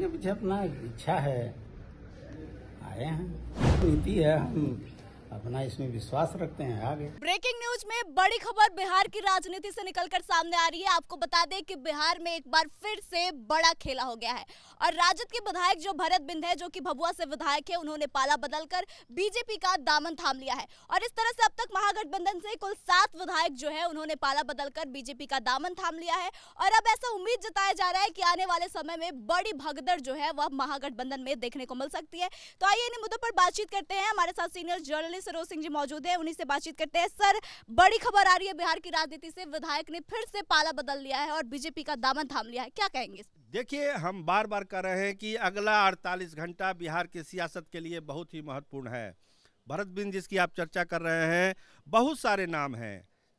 के पीछे अपना इच्छा है आए हैं नीति है हम अपना इसमें विश्वास रखते हैं आगे ब्रेकिंग न्यूज में बड़ी खबर बिहार की राजनीति से निकलकर सामने आ रही है आपको बता दें कि बिहार में एक बार फिर से बड़ा खेला हो गया है और राजद के विधायक जो भरत बिंद है जो कि भभुआ से विधायक है उन्होंने पाला बदलकर बीजेपी का दामन थाम लिया है और इस तरह से अब तक महागठबंधन से कुल सात विधायक जो है उन्होंने पाला बदलकर बीजेपी का दामन थाम लिया है और अब ऐसा उम्मीद जताया जा रहा है कि आने वाले समय में बड़ी भगदड़ जो है वह महागठबंधन में देखने को मिल सकती है तो आइए इन्हीं मुद्दों पर बातचीत करते हैं हमारे साथ सीनियर जर्नलिस्ट वाले सरोज सिंह जी मौजूद है उन्हीं से बातचीत करते हैं सर बड़ी खबर आ रही है बिहार की राजनीति से विधायक ने फिर से पाला बदल लिया है और बीजेपी का दामन थाम लिया है क्या कहेंगे देखिए हम बार बार कह रहे हैं कि अगला अड़तालीस घंटा बिहार की सियासत के लिए बहुत ही महत्वपूर्ण है भरत बिंद जिसकी आप चर्चा कर रहे हैं बहुत सारे नाम हैं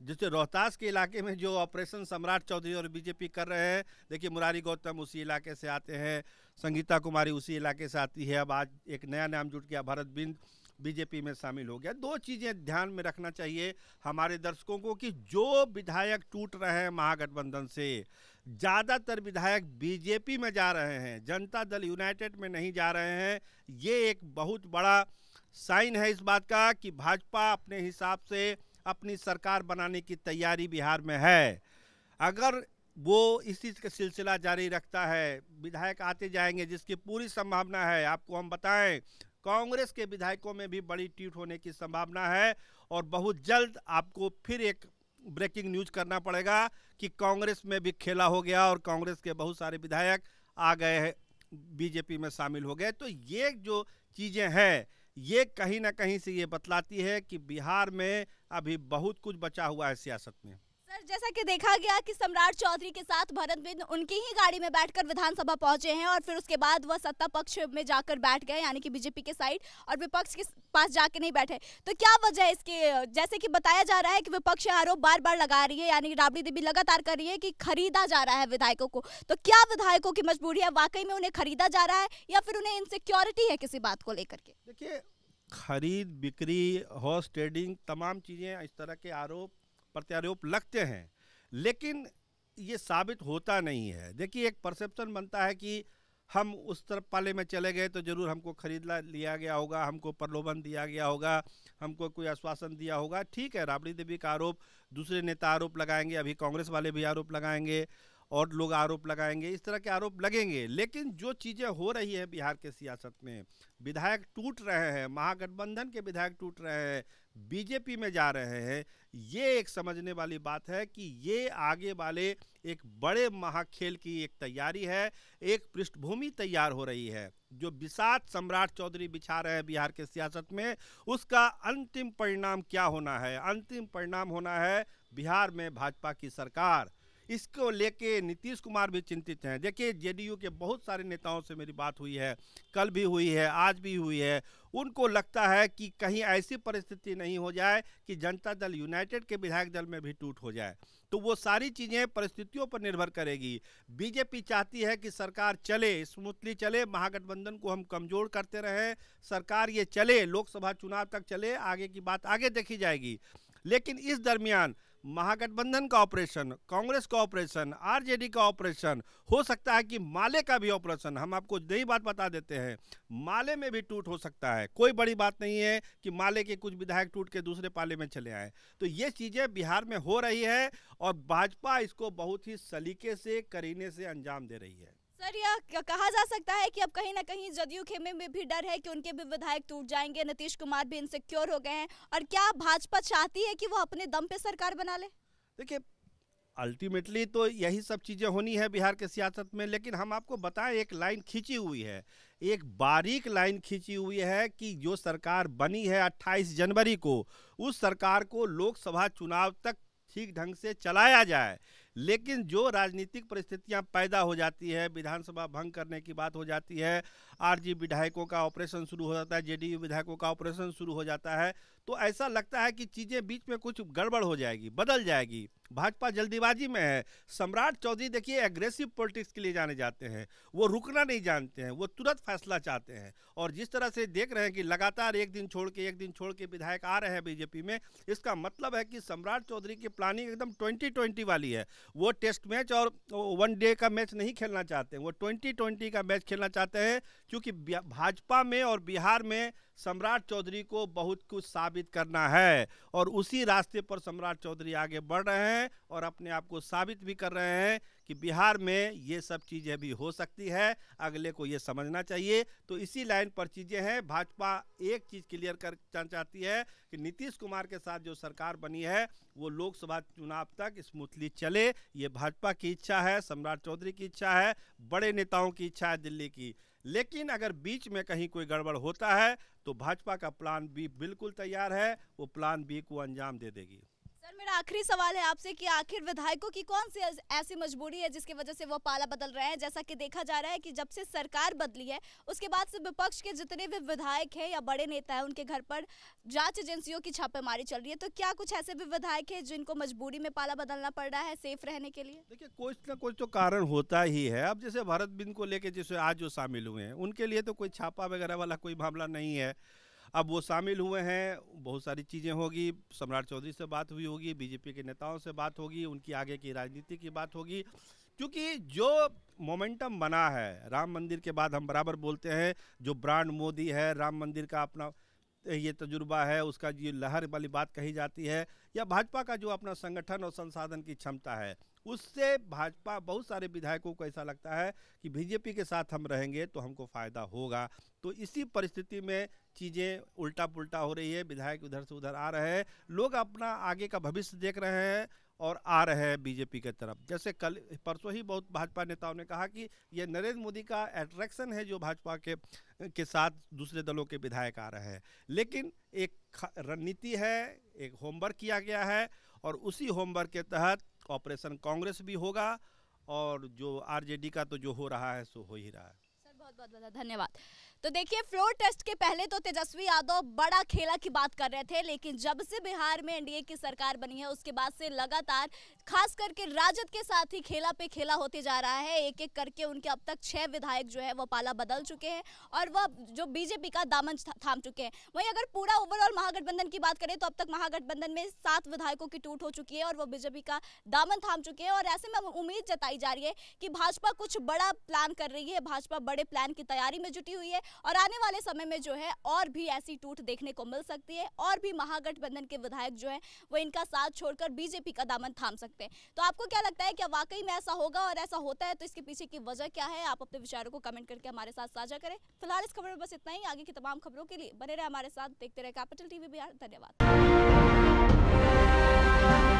जैसे रोहतास के इलाके में जो ऑपरेशन सम्राट चौधरी और बीजेपी कर रहे हैं देखिए मुरारी गौतम उसी इलाके से आते हैं संगीता कुमारी उसी इलाके से आती है अब आज एक नया नाम जुट गया भरत बिंद बीजेपी में शामिल हो गया दो चीज़ें ध्यान में रखना चाहिए हमारे दर्शकों को कि जो विधायक टूट रहे हैं महागठबंधन से ज़्यादातर विधायक बीजेपी में जा रहे हैं जनता दल यूनाइटेड में नहीं जा रहे हैं ये एक बहुत बड़ा साइन है इस बात का कि भाजपा अपने हिसाब से अपनी सरकार बनाने की तैयारी बिहार में है अगर वो इसी का सिलसिला जारी रखता है विधायक आते जाएंगे जिसकी पूरी संभावना है आपको हम बताएं कांग्रेस के विधायकों में भी बड़ी ट्वीट होने की संभावना है और बहुत जल्द आपको फिर एक ब्रेकिंग न्यूज करना पड़ेगा कि कांग्रेस में भी खेला हो गया और कांग्रेस के बहुत सारे विधायक आ गए हैं बीजेपी में शामिल हो गए तो ये जो चीज़ें हैं ये कहीं ना कहीं से ये बतलाती है कि बिहार में अभी बहुत कुछ बचा हुआ है सियासत में सर जैसा कि देखा गया कि सम्राट चौधरी के साथ भरत बिंद उनकी ही गाड़ी में बैठकर विधानसभा पहुंचे हैं और फिर उसके बाद वह सत्ता पक्ष में जाकर बैठ गए यानी कि बीजेपी के साइड और विपक्ष के पास जाके नहीं बैठे तो क्या वजह है इसके जैसे कि बताया जा रहा है कि विपक्ष आरोप बार बार लगा रही है यानी राबड़ी देवी लगातार कर रही है कि खरीदा जा रहा है विधायकों को तो क्या विधायकों की मजबूरी है वाकई में उन्हें खरीदा जा रहा है या फिर उन्हें इनसिक्योरिटी है किसी बात को लेकर के देखिए खरीद बिक्री हॉर्स ट्रेडिंग तमाम चीज़ें इस तरह के आरोप प्रत्यारोप लगते हैं लेकिन ये साबित होता नहीं है देखिए एक परसेप्शन बनता है कि हम उस तरफ पाले में चले गए तो ज़रूर हमको खरीद लिया गया होगा हमको प्रलोभन दिया गया होगा हमको कोई आश्वासन दिया होगा ठीक है राबड़ी देवी का आरोप दूसरे नेता आरोप लगाएंगे अभी कांग्रेस वाले भी आरोप लगाएंगे और लोग आरोप लगाएंगे इस तरह के आरोप लगेंगे लेकिन जो चीज़ें हो रही है बिहार के सियासत में विधायक टूट रहे हैं महागठबंधन के विधायक टूट रहे हैं बीजेपी में जा रहे हैं ये एक समझने वाली बात है कि ये आगे वाले एक बड़े महाखेल की एक तैयारी है एक पृष्ठभूमि तैयार हो रही है जो विषाद सम्राट चौधरी बिछा रहे हैं बिहार के सियासत में उसका अंतिम परिणाम क्या होना है अंतिम परिणाम होना है बिहार में भाजपा की सरकार इसको लेके नीतीश कुमार भी चिंतित हैं देखिए जेडीयू के बहुत सारे नेताओं से मेरी बात हुई है कल भी हुई है आज भी हुई है उनको लगता है कि कहीं ऐसी परिस्थिति नहीं हो जाए कि जनता दल यूनाइटेड के विधायक दल में भी टूट हो जाए तो वो सारी चीज़ें परिस्थितियों पर निर्भर करेगी बीजेपी चाहती है कि सरकार चले स्मूथली चले महागठबंधन को हम कमज़ोर करते रहें सरकार ये चले लोकसभा चुनाव तक चले आगे की बात आगे देखी जाएगी लेकिन इस दरमियान महागठबंधन का ऑपरेशन कांग्रेस का ऑपरेशन आरजेडी का ऑपरेशन हो सकता है कि माले का भी ऑपरेशन हम आपको यही बात बता देते हैं माले में भी टूट हो सकता है कोई बड़ी बात नहीं है कि माले के कुछ विधायक टूट के दूसरे पाले में चले आए तो ये चीज़ें बिहार में हो रही है और भाजपा इसको बहुत ही सलीके से करीने से अंजाम दे रही है सर यह कहा जा सकता है कि अब कहीं ना कहीं जदयू खेमे में भी डर है कि उनके भी विधायक टूट जाएंगे नीतीश कुमार भी इनसिक्योर हो गए हैं और क्या भाजपा चाहती है कि वो अपने दम पे सरकार बना ले देखिए अल्टीमेटली तो यही सब चीज़ें होनी है बिहार के सियासत में लेकिन हम आपको बताएं एक लाइन खींची हुई है एक बारीक लाइन खींची हुई है कि जो सरकार बनी है 28 जनवरी को उस सरकार को लोकसभा चुनाव तक ठीक ढंग से चलाया जाए लेकिन जो राजनीतिक परिस्थितियां पैदा हो जाती है विधानसभा भंग करने की बात हो जाती है आरजी विधायकों का ऑपरेशन शुरू हो जाता है जेडीयू विधायकों का ऑपरेशन शुरू हो जाता है तो ऐसा लगता है कि चीज़ें बीच में कुछ गड़बड़ हो जाएगी बदल जाएगी भाजपा जल्दीबाजी में है सम्राट चौधरी देखिए एग्रेसिव पॉलिटिक्स के लिए जाने जाते हैं वो रुकना नहीं जानते हैं वो तुरंत फैसला चाहते हैं और जिस तरह से देख रहे हैं कि लगातार एक दिन छोड़ के एक दिन छोड़ के विधायक आ रहे हैं बीजेपी में इसका मतलब है कि सम्राट चौधरी की प्लानिंग एकदम ट्वेंटी ट्वेंटी वाली है वो टेस्ट मैच और वन डे का मैच नहीं खेलना चाहते हैं वो ट्वेंटी ट्वेंटी का मैच खेलना चाहते हैं क्योंकि भाजपा में और बिहार में सम्राट चौधरी को बहुत कुछ साबित करना है और उसी रास्ते पर सम्राट चौधरी आगे बढ़ रहे हैं और अपने आप को साबित भी कर रहे हैं कि बिहार में ये सब चीज़ें भी हो सकती है अगले को ये समझना चाहिए तो इसी लाइन पर चीज़ें हैं भाजपा एक चीज़ क्लियर करना चाहती है कि नीतीश कुमार के साथ जो सरकार बनी है वो लोकसभा चुनाव तक स्मूथली चले ये भाजपा की इच्छा है सम्राट चौधरी की इच्छा है बड़े नेताओं की इच्छा है दिल्ली की लेकिन अगर बीच में कहीं कोई गड़बड़ होता है तो भाजपा का प्लान बी बिल्कुल तैयार है वो प्लान बी को अंजाम दे देगी मेरा आखिरी सवाल है आपसे कि आखिर विधायकों की कौन सी ऐसी मजबूरी है जिसकी वजह से वो पाला बदल रहे हैं जैसा कि देखा जा रहा है कि जब से सरकार बदली है उसके बाद से विपक्ष के जितने भी विधायक हैं या बड़े नेता हैं उनके घर पर जांच एजेंसियों की छापेमारी चल रही है तो क्या कुछ ऐसे भी विधायक है जिनको मजबूरी में पाला बदलना पड़ रहा है सेफ रहने के लिए देखिए कुछ ना कुछ तो कारण होता ही है अब जैसे भारत बिंद को लेकर जैसे आज जो शामिल हुए हैं उनके लिए तो कोई छापा वगैरह वाला कोई मामला नहीं है अब वो शामिल हुए हैं बहुत सारी चीज़ें होगी सम्राट चौधरी से बात हुई होगी बीजेपी के नेताओं से बात होगी उनकी आगे की राजनीति की बात होगी क्योंकि जो मोमेंटम बना है राम मंदिर के बाद हम बराबर बोलते हैं जो ब्रांड मोदी है राम मंदिर का अपना ये तजुर्बा है उसका ये लहर वाली बात कही जाती है या भाजपा का जो अपना संगठन और संसाधन की क्षमता है उससे भाजपा बहुत सारे विधायकों को ऐसा लगता है कि बीजेपी के साथ हम रहेंगे तो हमको फ़ायदा होगा तो इसी परिस्थिति में चीज़ें उल्टा पुल्टा हो रही है विधायक उधर से उधर आ रहे हैं लोग अपना आगे का भविष्य देख रहे हैं और आ रहे हैं बीजेपी के तरफ जैसे कल परसों ही बहुत भाजपा नेताओं ने कहा कि ये नरेंद्र मोदी का अट्रैक्शन है जो भाजपा के के साथ दूसरे दलों के विधायक आ रहे हैं लेकिन एक रणनीति है एक होमवर्क किया गया है और उसी होमवर्क के तहत ऑपरेशन कांग्रेस भी होगा और जो आरजेडी का तो जो हो रहा है सो हो ही रहा है सर बहुत बहुत, बहुत धन्यवाद तो देखिए फ्लोर टेस्ट के पहले तो तेजस्वी यादव बड़ा खेला की बात कर रहे थे लेकिन जब से बिहार में एनडीए की सरकार बनी है उसके बाद से लगातार खास करके राजद के साथ ही खेला पे खेला होते जा रहा है एक एक करके उनके अब तक छह विधायक जो है वो पाला बदल चुके हैं और वह जो बीजेपी का दामन थाम चुके हैं वहीं अगर पूरा ओवरऑल महागठबंधन की बात करें तो अब तक महागठबंधन में सात विधायकों की टूट हो चुकी है और वो बीजेपी का दामन थाम चुके हैं और ऐसे में उम्मीद जताई जा रही है कि भाजपा कुछ बड़ा प्लान कर रही है भाजपा बड़े प्लान की तैयारी में जुटी हुई है और आने वाले समय में जो है और भी ऐसी टूट देखने को मिल सकती है और भी महागठबंधन के विधायक जो है वो इनका साथ छोड़कर बीजेपी का दामन थाम सकते सकते हैं तो आपको क्या लगता है क्या वाकई में ऐसा होगा और ऐसा होता है तो इसके पीछे की वजह क्या है आप अपने विचारों को कमेंट करके हमारे साथ साझा करें फिलहाल इस खबर में बस इतना ही आगे की तमाम खबरों के लिए बने रहे हमारे साथ देखते रहे कैपिटल टीवी बिहार धन्यवाद